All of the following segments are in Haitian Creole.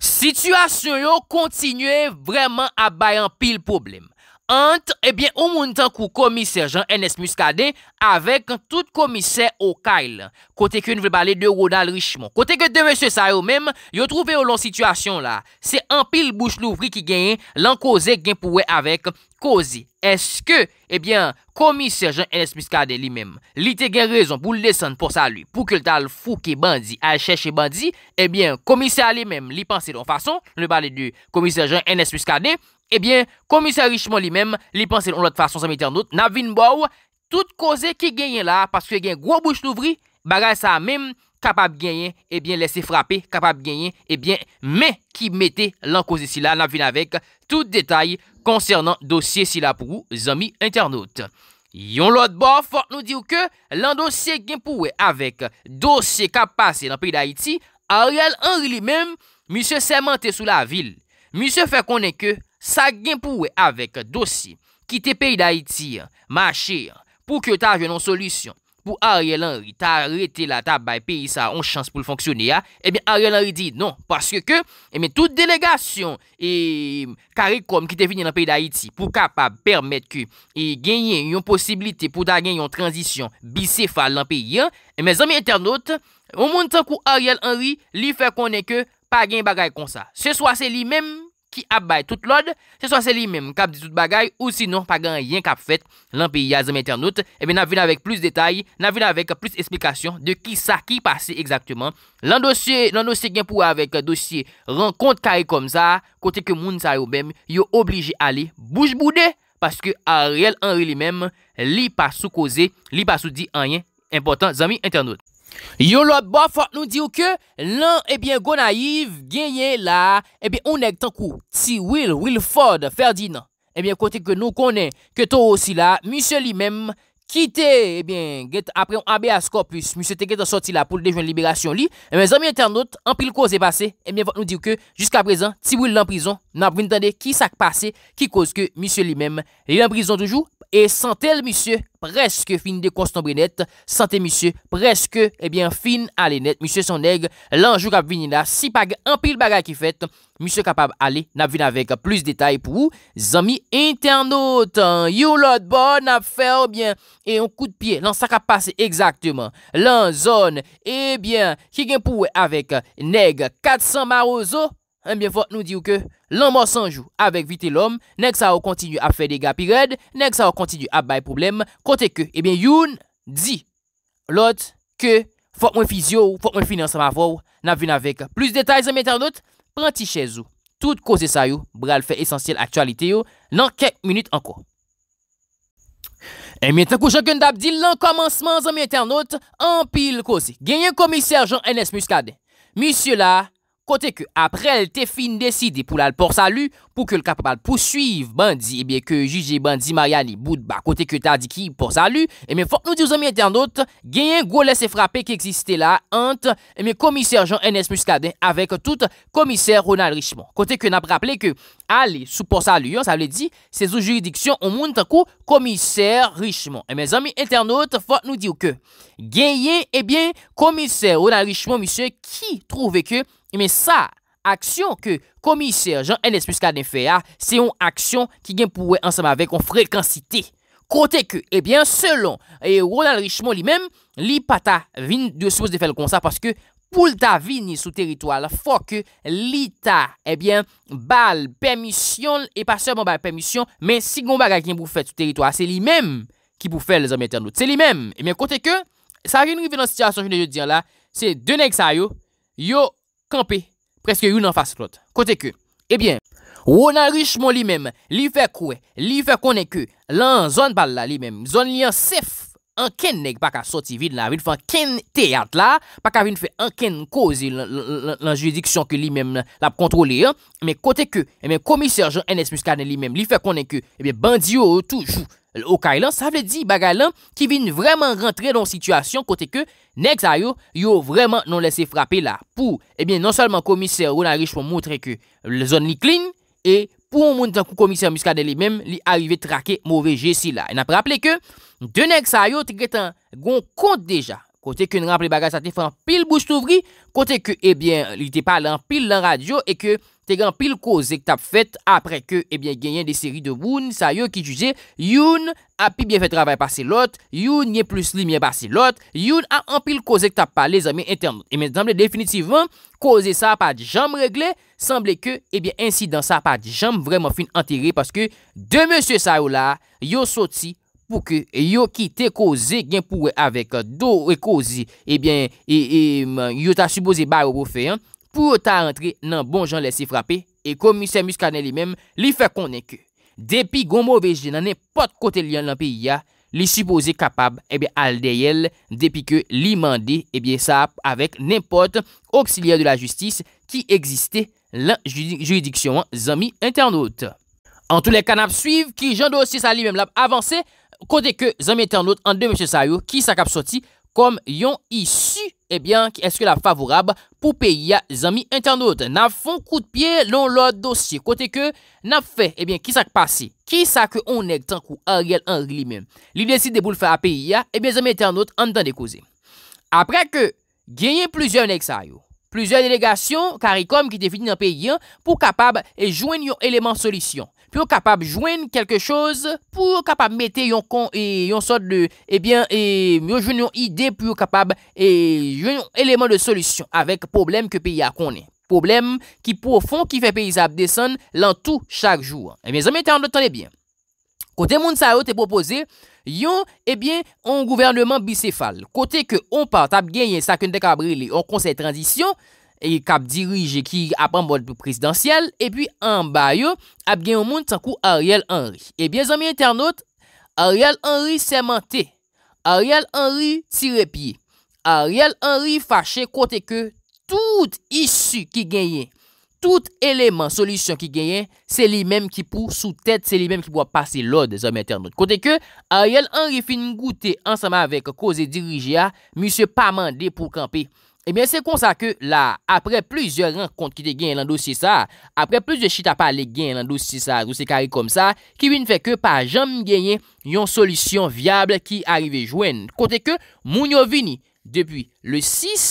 Sityasyon yo kontinye vreman abayan pil problem. Eh Ant, ebyen, ou moun tankou komisèrjan NS Muscadè avek tout komisèr ou Kyle. Kote ke nou vel bale de Rodal Richemont. Kote eh ke eh de mèche sa yo mèm, yo trouve yo lon situasyon la. Se an pil bouch louvri ki genyen, lan koze genpouwe avek kozi. Eske, ebyen, komisèrjan NS Muscadè li mèm. Li te gen rezon pou lè san pou sa li. Pou ke l tal fouke bandi, al chèche bandi, ebyen, komisèrjan li mèm li panse don fason, nou bale de komisèrjan NS Muscadè, Ebyen, komisè richman li mèm, li panse l'onlot fason zami internaut, nan vin bo ou, tout koze ki genyen la, paske gen yon gro bouche louvri, bagay sa mèm, kapab genyen, ebyen lese frape, kapab genyen, ebyen mèm ki mette lankoze si la, nan vin avek tout detay konsernan dosye si la pou zami internaut. Yon lot bo, fote nou dir ke, lantosye gen pou we avek, dosye kap pase nan peyi da Iti, a riyal anri li mèm, mi se semente sou la vil, mi se fe konen ke, Sa gen pou we avek dosi Ki te peyi da iti Mache pou ke ta jenon solusyon Pou Ariel Henry ta rete la ta bay Peyi sa on chans pou l'fonksyonne Eme eh Ariel Henry di non Paske ke eme eh tout delegasyon E kare kom ki te vini nan peyi da iti Pou kapab permet ku E genyen yon posibilite Pou ta genyon transisyon Bisefal nan peyi Eme zan mi eternote Ou moun tan kou Ariel Henry Li fe konen ke pa gen bagay kon sa Se swa se li menm ki abay tout lode, se so se li mem kap di tout bagay, ou sinon pa gen yen kap fet, lan pe ya zami internet, ebe eh nan vin avèk plus detay, nan vin avèk plus esplikasyon, de ki sa ki pase exactement, lan dosye gen pou avèk dosye renkont kari kom sa, kote ke moun sa yo bem, yo oblije ali bouj boudè, paske a real anri li mem, li pa sou koze, li pa sou di anyen, important zami internet. Yo lòt ba fòk nou diw ke lan ebyen eh gona yiv genye la ebyen eh ou neg tankou ti will will fòd ferdi nan ebyen eh konti ke nou konen ke tou osi la monsye li mem kite ebyen get apre yon ABS corpus monsye te get ansoti la pou l dejon liberasyon li ebyen zami internet anpri l kòz e basse ebyen fòk nou diw ke jiska prezan ti will l anprison nan prindande ki sak pase ki kòz ke monsye li mem li anprison toujou E santel misye, preske fin de konstanbrenet, santel misye, preske, ebyen, eh fin alenet. Misye son neg, lanjou kap vini na, sipag empil bagay ki fet, misye kap ap ale, nap vini avek plus detay pou zami internaut. You lot bon, nap fer bien, e yon kou de pie, lan sa kap pase ekzakteman. Lan zon, ebyen, eh kigen pou avek neg 400 marozo. anbyen eh fote nou di ou ke, lan mò sanjou, avek vite lòm, nek sa ou kontinu ap fè dega pired, nek sa ou kontinu ap bay problem, kote ke, ebyen eh youn, di, lot, ke, fote mwen fizyou, fote mwen finanse ma vòw, nan vin avek. Plus detay zanmè ternot, pranti chèzou, tout kose sayou, bral fè esensyel aktualite yo, nan kek minut anko. E mwen te kou chokon dap di, lan komanseman zanmè ternot, anpil kose, genyen komisèr Jean-Enes Muscadet, Kote ke apre el te fin deside pou la l por salu pou ke l kapapal pousuiv bandi e bie ke juje bandi Mariani bout ba kote ke ta di ki por salu. Eme fote nou di ou zami internet genyen gwo lese frape ke eksiste la ant eme komiser Jean-Enes Muscadet avek tout komiser Ronald Richemont. Kote ke nap rappele ke ale sou por salu yo sa vle di se zo juridiksyon ou moun ta kou komiser Richemont. Eme zami internet fote nou di ou ke genyen e bie komiser Ronald Richemont misye ki trove ke komiser. Emen sa, aksyon ke komisèr jan enespus ka den fè ya, se yon aksyon ki gen pouwe ansam avek an frekansite. Kote ke, ebyen, selon, e yon alrichman li men, li pata vin de soubous de fè l kon sa, paske pou l ta vin sou teritwa, la fò ke li ta, ebyen, bal permisyon, e pa sèman bal permisyon, men sigon baga gen pou fè sou teritwa, se li men ki pou fè l zanmèten lout. Se li men, ebyen, kote ke, sa gen rive nan sityasyon, jene je diyan la, se denek sa yo, yo, Sampi, preske yon an fask lot. Kote ke, ebyen, eh wou nan richmon li mem, li fe kwe, li fe koneke, lan zon bal la li mem, zon li an sef. anken neg pa ka soti vid la, vin fwa anken teyat la, pa ka vin fwe anken kouzi lan judiksyon ki li men la pou kontrole. Men kote ke, eh men komiser Jean-Enes Muskanen li men, li fwe konen ke, e eh ben bandi yo ou toujou, ou kailan, sa vle di baga lan, ki vin vreman rentre don situasyon, kote ke, neg zayou, yo vreman non lese frape la. Pou, e eh ben non salman komiser Rona Rich pou montre ke, le zon li klin, e, pou moun tan kou komisyon miskade li menm li arive trake mouve jesi la. E nap rapple ke, denek sa yo te ketan goun kont deja, kote ke n ramp le bagaj sa te fan pil bous touvri, kote ke ebyen eh li te palan pil lan radyo, e ke... te gen an pil koze k tap fet apre ke eh genyen de seri de woun, sa yo ki juje, youn api bien fet ravay pa se lot, youn nye plus li mwen pa se lot, youn an pil koze k tap pa le zame eh, intern. E eh, men, sanble, definitivan, koze sa pa di jam regle, sanble ke, ebyen, ensi dan sa pa di jam vremen fin anteri, paske de monsie sa yo la, yo soti pou ke yo ki te koze gen pou we avek, do we koze, ebyen, yo ta suboze ba yo wou fe, an, pou ou ta antre nan bon jan lese frape, e komise muskane li mem li fe konen ke. Depi gomo veje nan nepot kote li an lan piya, li supose kapab eh al deyel, depi ke li mande eh sa ap avek nepot oksilyer de la justis ki egziste lan juridiksyon zami internaut. An tou le kanap suive ki jan do osye sa li mem la avanse, kote ke zami internaut an de meche sayo ki sa kap soti Kom yon isu, ebyen, eh ki eske la favorab pou peyi ya zami internet nan fon kout piye lon lot dosye. Kote ke, nan fe, ebyen, eh ki sa ke pase, ki sa ke onek tan kou a riyel an glime. Li desi de boule fe a peyi ya, ebyen, eh zami internet an dan de kouze. Apre ke, genyen pluzer nek sa yo. Pluzer delegasyon karikom ki defini nan peyi ya pou kapab e jwen yon eleman solisyon. Pyo kapab jwen kelke choz pou kapab mette yon kon e yon sot de, ebyen, e myon e, jwen yon ide pyo kapab e yon eleman de solusyon avek problem ke peyi a konen. Problem ki pou fon ki fe peyi sa ap desen lan tou chak joun. Ebyen, zanmete an do tan ebyen. Kote moun sa yo te popose, yon, ebyen, an gouvernman bisifal. Kote ke on part ap gen yon sakoun de kabri li an konsen transisyon, E kap dirije ki ap an bod pou presidansyel E pi an bayo ap gen yon moun tan kou Ariel Henry E bien zami internaut Ariel Henry seman te Ariel Henry tire pie Ariel Henry fache kote ke Tout issu ki genyen Tout eleman solisyon ki genyen Se li menm ki pou sou tet Se li menm ki pou ap pase lode zami internaut Kote ke Ariel Henry fin goute Ansama vek koze dirije a Monsieur Pamande pou kampe Ebyen, eh se konsa ke la, apre pleze renkont ki te gen lando si sa, apre pleze chita pale gen lando si sa, ou se kari kom sa, ki vin feke pa jom genyen yon solisyon viable ki arrive jwen. Kote ke moun yo vini depi le 6,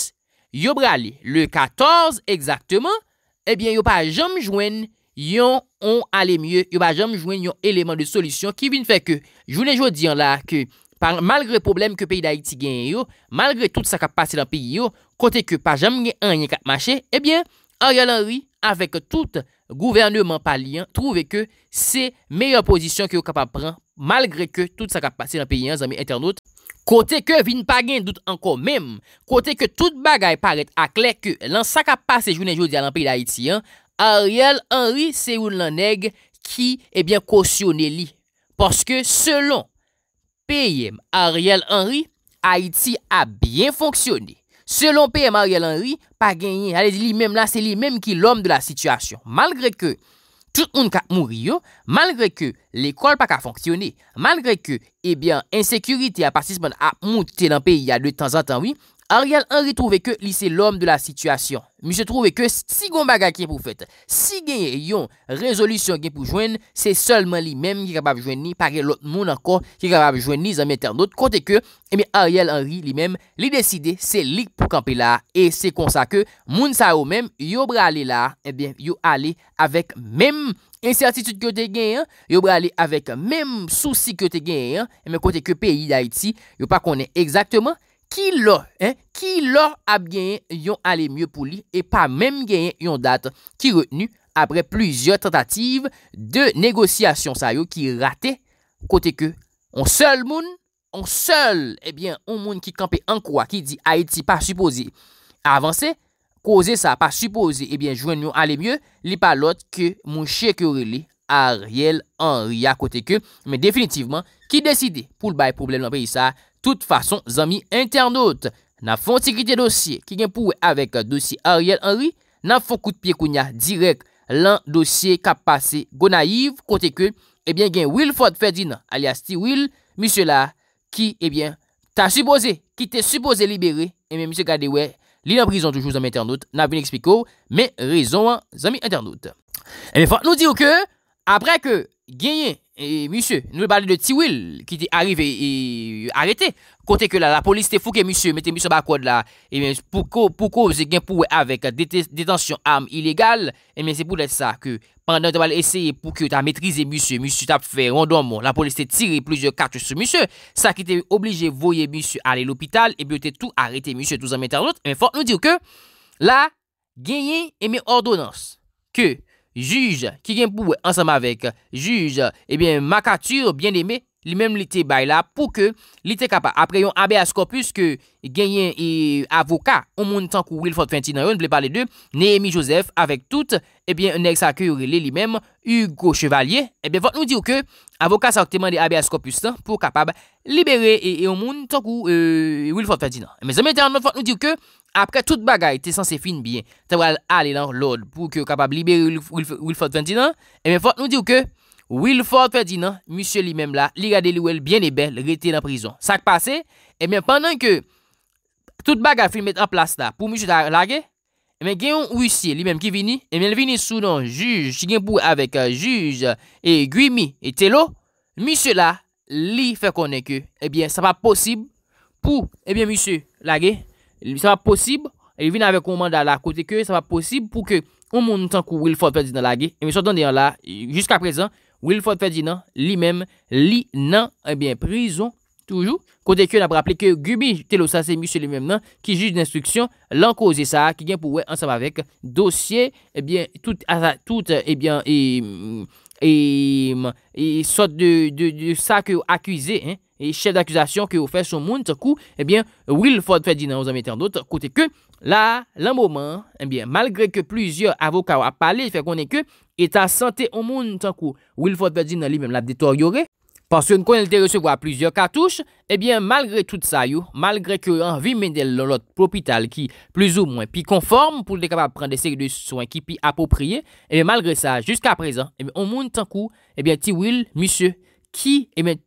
yo brale le 14, ebyen, eh yo pa jom jwen yon element de solisyon ki vin feke, jounen jwo diyan la, ke... malgre problem ke peyi d'Haïti gen yo, malgre tout sa kap pase lan peyi yo, kote ke pa jam gen an yon kat mache, ebyen, Ariel Henry, avek tout gouvernement pali, trouve ke se meyo posisyon ki yo kap ap pran, malgre ke tout sa kap pase lan peyi yo, zami internet, kote ke vin pa gen dout anko mem, kote ke tout bagay paret akle ke lan sa kap pase jounen jounen di an an peyi d'Haïti, Ariel Henry se yon lan neg ki ebyen kosyoneli. Poske selon P.M. Ariel Henry, Haïti a bien fonksyoné. Selon P.M. Ariel Henry, pa genyen, ale di li mem la, se li mem ki l'om de la situasyon. Malgre ke tout moun ka mou riyo, malgre ke l'ekol pa ka fonksyoné, malgre ke, ebyen, insekurite a pasisman a mouti nan peyi a lè tan zan tan wè, Ariel Henry trouve ke li se lom de la situasyon. Mi se trouve ke si goun baga ki pou fete. Si gen yon rezolusyon gen pou jwen, se solman li mem ki kabab jwen ni, pake lot moun ankon ki kabab jwen ni zanmèter nout. Kote ke, eme Ariel Henry li mem li deside se lik pou kampe la. E se konsa ke, moun sa ou mem, yo bre ale la, e eh ben yo ale avek mem ensertitude ki yo te gen, eh yo bre ale avek mem souci ki yo te gen, e men kote ke peyi da iti, yo pa konen egzaktman, Ki lor ap genyen yon ale mye pou li e pa menm genyen yon dat ki retenu apre plizye tentative de negosyasyon sa yo ki rate kote ke. On sol moun, on sol ebyen, on moun ki kampe an kwa ki di Haiti pa supose avanse, koze sa pa supose ebyen jwen yon ale mye li pa lot ke moun chekure li a riel an ria kote ke. Me definitivman ki deside pou l baye problem nan pe yi sa a. Tout fason, zami internaute, na fon sikriti dosye ki gen pouwe avek dosye Ariel Henry, na fon kout piye kounya direk lan dosye kap pase go naiv, kote ke, e bien gen Wilford Ferdinand, alias Tiwil, misyo la ki, e eh bien, ta suboze, ki te suboze libere, e eh men misyo gadewe, li nan prison toujou, zami internaute, na ven ekspiko, men rezon an, zami internaute. E men fote nou di ou ke, apre ke, genye, et monsieur, nous parlons de Tiwil qui est arrivé et euh, arrêté. Côté que la, police était fouquée, monsieur, mettez monsieur de là, et bien, pour, pour cause gain pour avec détention arme illégale, et bien, c'est pour ça que pendant que avez essayer pour que vous maîtrisiez, maîtrisé monsieur, monsieur avez fait rondement. la police a tiré plusieurs cartes sur monsieur, ça qui était obligé de voyer monsieur aller à l'hôpital, et bien, tout arrêté, monsieur, tout en internautes. Mais faut nous dire que là, gagné et mes ordonnances que juge, qui vient pour ensemble avec juge, eh bien, cature bien aimé, li menm li te bay la pou ke li te kapa. Apre yon ABS Korpus ke genyen e avoka ou moun tankou Wilford Fentina, yo ne ble pale de, Nehemi Joseph, avek tout, ebyen nek sa ke yore li menm Hugo Chevalier, ebyen fote nou dire ke avoka sa okteman de ABS Korpus tan pou kapab libere e, e ou moun tankou e, Wilford Fentina. Eme zemete an, fote nou dire ke apre tout bagay te sanse fin biyen, te wale ale lan lor pou ke kapab libere Wilford Fentina, eme fote nou dire ke Wilford Ferdinand, monsye li menm la, li gade li wel bien e bel, rete nan prison. Sak pase, e men, pandan ke, tout baga filmet an plas la, pou monsye la ge, e men gen yon ouisye, li menm ki vini, e men vini sou don juj, chigen pou avek juj, e Guimi, e Telo, monsye la, li fe konen ke, e eh bien, sa pa posib, pou, e eh bien monsye la ge, sa pa posib, e vini avek ouman da la kote ke, sa pa posib, pou ke, ouman nou tankou, Wilford Ferdinand la ge, e Wilford Ferdinand, lui-même, lui, nan, eh bien, prison, toujours. Côté que, on a rappelé que Gubi ça c'est monsieur lui-même, nan, qui juge d'instruction, l'en cause ça, qui vient pour, ensemble avec dossier, eh bien, tout, ah, tout, eh bien, et, mm, et, mm, et sorte de, de, de ça que accusé, hein, chef d'akuzasyon ki ou fè son moun tan kou, ebyen, eh Wilford Ferdinand ou zan mette an dout, kote ke, la lan mouman, ebyen, eh malgre ke plizye avokaw ap pale, fè konen ke etan sante on moun tan kou Wilford Ferdinand li mèm la detor yore panse yon konen te resevo a plizye katouche ebyen, eh malgre tout sa yo, malgre ke an vi mende lor lot propital ki pliz ou mwen pi konform pou de kapap pren de seri de souan ki pi apopriye ebyen, malgre sa, jiska prezan ebyen, on moun tan kou, ebyen, ti Wil misye ki, ebyen,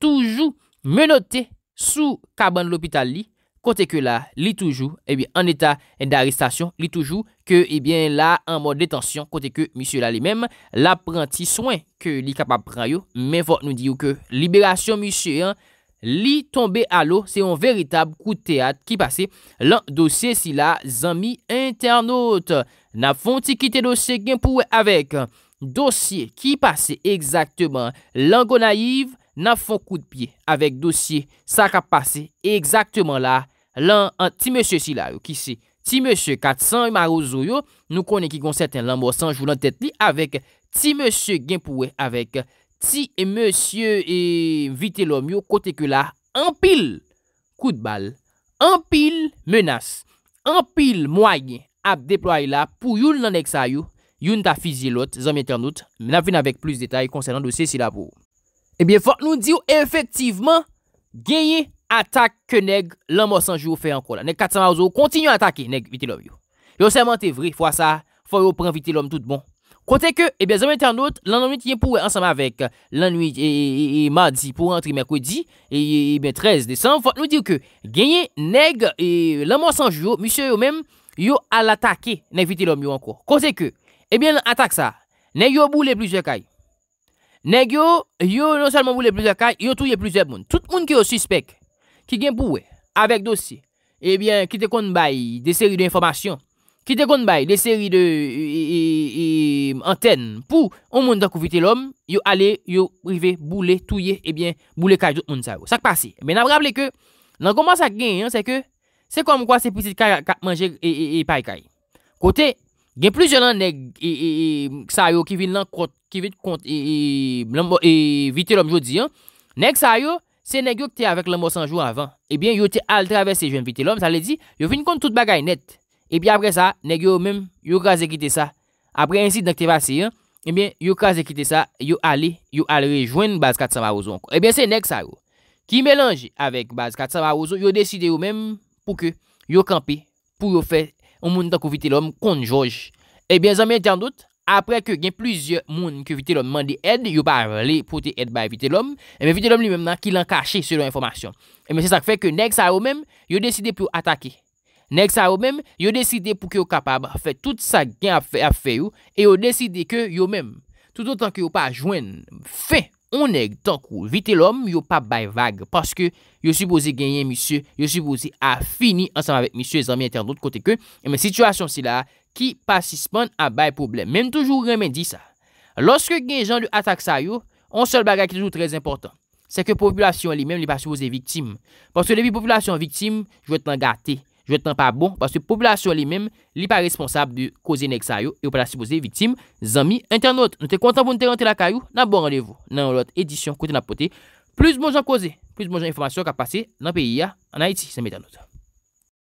Menote sou kaban l'opital li, kote ke la li toujou eh en etat d'aristasyon, li toujou ke eh la en mode detansyon, kote ke misyo la li menm l'aprenti soen ke li kapap pran yo. Menvo nou diyo ke liberasyon misyo, li tombe alo, se yon veritab kouteat ki pase lan dosye si la zami internaut. Na fonte ki te dosye genpouwe avek dosye ki pase ekzakteman lango naiv. nan fon kou de piye avèk dosye sa kap pase e egzaktman la lan an ti mèche si la yo ki se ti mèche kat san yon marouzou yo nou konen ki kon sèten lan mò sanjou lan tèt li avèk ti mèche genpouè avèk ti mèche vitelom yo kote ke la an pil kou de bal an pil menas an pil mwagyen ap deproay la pou yon nan ek sa yo yon ta fizye lot zanmèter nout men avèk plus detay konsèran dosye si la pou Ebyen, fote nou diyo, efektivman, genye atak ke neg l'anmorsanjou fè anko la. Neg katsama ouzo, kontinyon atake neg vitilom yo. Yo seman te vre, fwa sa, fwa yo pran vitilom tout bon. Kote ke, ebyen, zanmen ternot, l'an anwit yon pouwe ansama vek l'anwit e, e, e, e madi pou rentri merkwedi, ebyen, trez de san, fote nou diyo ke, genye neg l'anmorsanjou, misyo yo men, yo al atake neg vitilom yo anko. Kote ke, ebyen, atak sa, neg yo boule blizwe kaye. Neg yo, yo non salman boule pleze kaj, yo touye pleze moun. Tout moun ki yo suspek, ki gen pouwe, avek dosi, ebyen eh ki te kon baye de seri de informasyon, ki te kon baye de seri eh, de eh, anten pou, ou moun dan kouvite lom, yo ale, yo prive, boule, touye, ebyen, boule kaj tout moun sa yo. Sak pa si. Men aprable ke, nan koman sak gen, se ke, se kom kwa se pise kaj manje e pay kaj. Kote, Gen plus yon an neg e, e, e, sa yo ki vin lan kont e vite lom jodi an. Neg sa yo, se neg yo ki te avek lomo sanjou avan. Ebyen, eh yo te al traves se jwen vite lom. Sa le di, yo vin kont tout bagay net. Ebyen, eh apre sa, neg yo men, yo kaze kite sa. Apre, ensi dek te vase, ebyen, eh yo kaze kite sa. Yo ale, yo ale rejwen baz katsam arouzon. Ebyen, se neg sa yo ki melange avek baz katsam arouzon. Yo deside yo men pou ke yo kampe pou yo fe yon. ou moun tan kou vite lom konjouj. E eh ben zanmen jan dout, apre ke gen plizye moun ke vite lom mandi ed, yo pa rele pou te ed bay vite lom, e eh men vite lom li mem nan ki lan kache selon informasyon. E eh men se sak fe ke nek sa yo men, yo deside pou yo atake. Nek sa yo men, yo deside pou ki yo kapab fe tout sa gen ap fe yo, e yo deside ke yo men, tout an tan ki yo pa jwen fe konjouj. On neg tan kou, vite l'om, yo pa bay vague, paske yo supose genyen misye, yo supose a fini ansanm avet misye, zan mi enten dout kote ke, men sitwasyon si la ki pasispon a bay problem. Men toujou remendi sa. Lorske genjan li atak sa yo, on sol bagay ki toujou trez important. Seke populasyon li men li pasipose viktim. Paske li bi populasyon viktim, jou etan gatey. Jou eten pa bon, paske populasyon li men, li pa responsable de koze nek sa yo, e ou pa la supose vitim, zami, ente anot. Nou te kontan pou nou te rente la kayo, nan bon anlevo, nan lot, edisyon, kote na pote. Plus bonjon koze, plus bonjon informasyon ka pase, nan peyi ya, anaiti, seme ente anot.